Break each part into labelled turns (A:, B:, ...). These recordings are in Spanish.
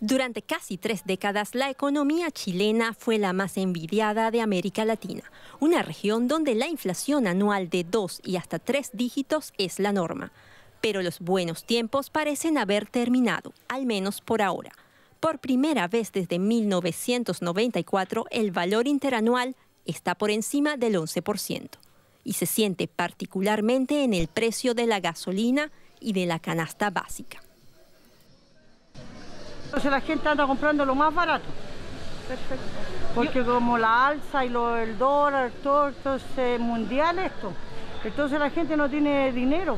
A: Durante casi tres décadas, la economía chilena fue la más envidiada de América Latina, una región donde la inflación anual de dos y hasta tres dígitos es la norma. Pero los buenos tiempos parecen haber terminado, al menos por ahora. Por primera vez desde 1994, el valor interanual está por encima del 11% y se siente particularmente en el precio de la gasolina y de la canasta básica.
B: Entonces la gente anda comprando lo más barato.
A: Perfecto. Porque como
B: la alza y lo, el dólar, todo, entonces eh, mundial esto. Entonces la gente no tiene dinero.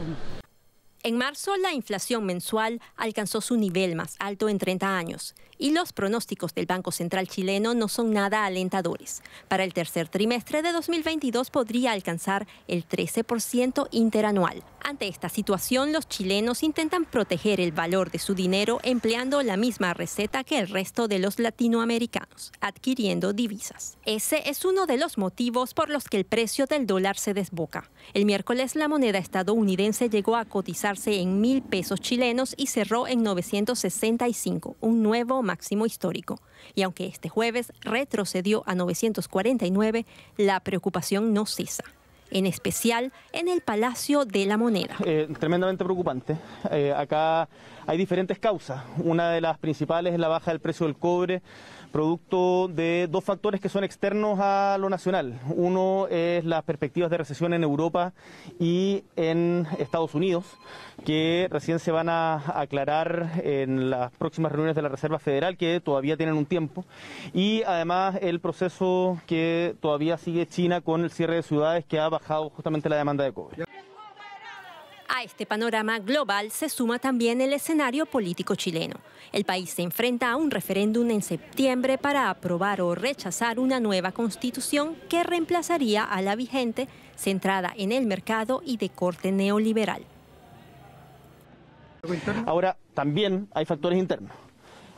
A: En marzo, la inflación mensual alcanzó su nivel más alto en 30 años y los pronósticos del Banco Central chileno no son nada alentadores. Para el tercer trimestre de 2022 podría alcanzar el 13% interanual. Ante esta situación, los chilenos intentan proteger el valor de su dinero empleando la misma receta que el resto de los latinoamericanos, adquiriendo divisas. Ese es uno de los motivos por los que el precio del dólar se desboca. El miércoles la moneda estadounidense llegó a cotizarse en mil pesos chilenos y cerró en 965, un nuevo máximo histórico. Y aunque este jueves retrocedió a 949, la preocupación no cesa en especial en el Palacio de la Moneda.
B: Eh, tremendamente preocupante. Eh, acá hay diferentes causas. Una de las principales es la baja del precio del cobre, producto de dos factores que son externos a lo nacional. Uno es las perspectivas de recesión en Europa y en Estados Unidos, que recién se van a aclarar en las próximas reuniones de la Reserva Federal, que todavía tienen un tiempo. Y además el proceso que todavía sigue China con el cierre de ciudades que ha justamente la demanda de
A: A este panorama global se suma también el escenario político chileno. El país se enfrenta a un referéndum en septiembre para aprobar o rechazar una nueva constitución que reemplazaría a la vigente, centrada en el mercado y de corte neoliberal.
B: Ahora, también hay factores internos.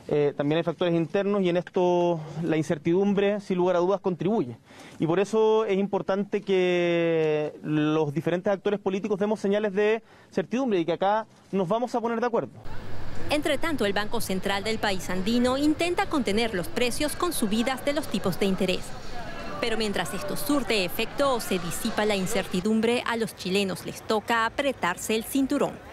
B: Eh, también hay factores internos y en esto la incertidumbre, sin lugar a dudas, contribuye. Y por eso es importante que los diferentes actores políticos demos señales de certidumbre y que acá nos vamos a poner de acuerdo.
A: Entre tanto, el Banco Central del país andino intenta contener los precios con subidas de los tipos de interés. Pero mientras esto surte efecto o se disipa la incertidumbre, a los chilenos les toca apretarse el cinturón.